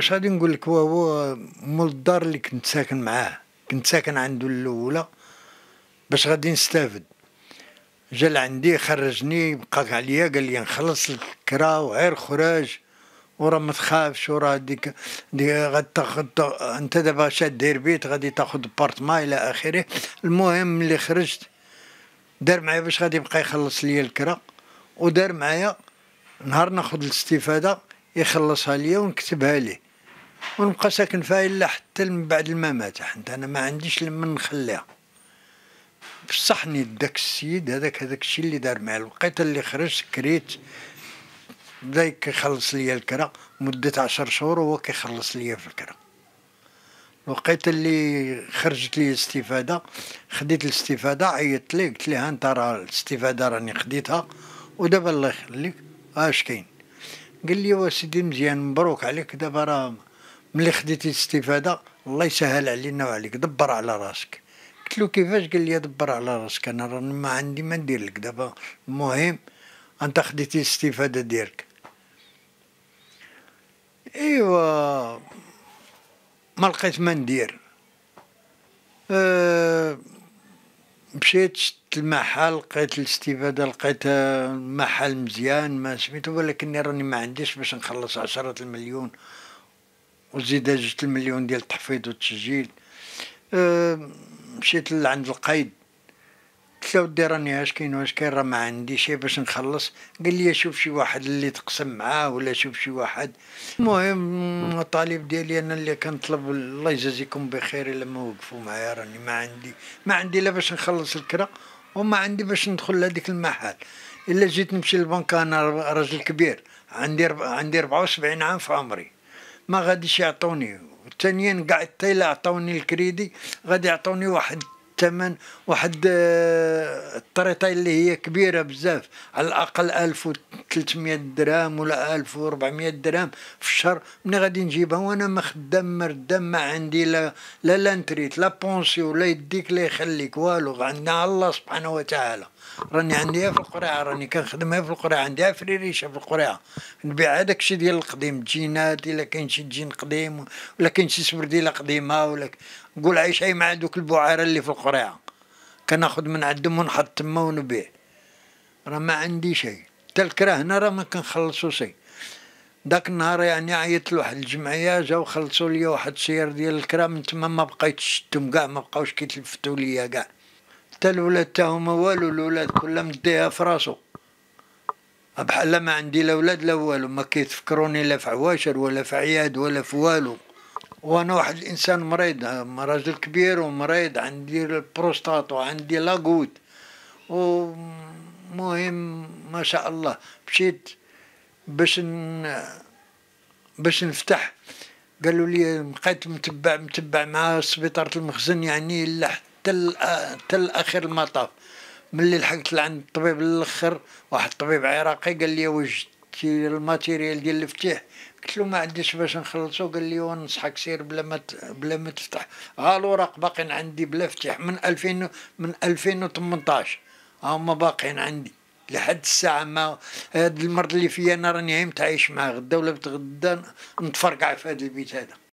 باش غادي نقول لك هو مول الدار اللي كنت ساكن معاه كنت ساكن عنده الاولى باش غادي نستافد جا لعندي خرجني بقى عليا قال لي نخلص لك الكرا وغير خراج ورا ما تخافش وراه هذيك غتاخد انت دابا شاد دير بيت غادي تاخد بارتما الى اخره المهم ملي خرجت دار معايا باش غادي يبقى يخلص ليا الكرا ودار معايا نهار ناخد الاستفاده يخلصها ليا ونكتبها ليه ونبقى ساكن فيها الا حتى من بعد الممات حنت انا ما عنديش لما نخليها بصحني داك السيد هذاك هذاك الشيء اللي دار معايا الوقيت اللي خرج كريت بدا كيخلص ليا الكرا مدة عشر شهور وهو كيخلص ليا في الكرا الوقيت اللي خرجت لي الاستفادة خديت الاستفادة عيطت ليه قلت لها انت راه الاستفادة راني خديتها ودابا الله يخليك اش كاين قال لي سيدي مزيان مبروك عليك دابا راه ملي خديتي الاستفاده الله يسهل علينا وعليك دبر على راسك قلت له كيفاش قال لي دبر على راسك انا راني ما عندي ما ندير لك دابا المهم انت خديتي الاستفاده ديالك ايوا ما لقيت ما ندير أه مشيت شت المحل لقيت الاستفادة لقيت أه، محل مزيان ما سميتو ولكني راني ما عنديش باش نخلص عشرة المليون وزيد جوج المليون ديال التحفيظ والتسجيل مشيت لعند القايد قلت له ودي راني اش كاين واش كاين راه ما عندي شي باش نخلص قال لي شوف شي واحد اللي تقسم معاه ولا شوف شي واحد المهم الطالب ديالي انا اللي كنطلب الله يجازيكم بخير الا ما وقفوا معايا راني ما عندي ما عندي لا باش نخلص الكرا وما عندي باش ندخل لهذيك المحل الا جيت نمشي للبنك انا راجل كبير عندي عندي 74 عام في عمري ما غاديش يعطوني والثانيين كاع حتى الا عطوني الكريدي غادي يعطوني واحد الثمن واحد آه، الطريطه اللي هي كبيره بزاف على الاقل 1300 درهم ولا 1400 درهم في الشهر ملي غادي نجيبها وانا ما خدام مردام ما عندي لا لا لانتريت لا بونسي ولا يديك لا يخليك والو عندنا الله سبحانه وتعالى راني عندي في القريعه راني كنخدمها في القريعه عندي في ريشه في القريعه نبيع هذاك الشيء ديال القديم تجينات الا كاين شي تجين قديم ولا كاين شي سبرديله قديمه ولا نقول عايش شيء مع دوك البعيره اللي في القريعه كناخذ من عندهم ونحط تما ونبيع راه ما عندي شيء حتى الكره هنا راه ما كنخلصو شيء داك النهار يعني عيطت لواحد الجمعيه جاو خلصوا لي واحد السير ديال الكره من تما ما بقيت شتهم كاع ما بقاوش كيتلفتوا ليا كاع حتى الولاد تا هما والو الولاد كلها مديها في راسو بحال ما عندي لا ولاد لا والو ما كيتفكروني لا في عواشر ولا في عياد ولا في والو وانا واحد الانسان مريض راجل كبير ومريض عندي البروستات وعندي لاغوت ومهم ما شاء الله مشيت باش ن... باش نفتح قالوا لي بقيت متبع متبع مع سبيطارة المخزن يعني حتى حتى اخر المطاف ملي لحقت لعند الطبيب الاخر واحد الطبيب عراقي قال لي وجد كي الماتيريال ديال الفتيح قلت له ما عنديش باش نخلصو قال لي ونصحك سير بلا ما بلا ما تفتح ها الوراق باقيين عندي بلا فتح من 2000 من 2018 هما باقيين عندي لحد الساعة ما هاد المرض اللي فيا انا راني عيمت عايش معاه غدا ولا بتغدا نتفرقع في هذا البيت هذا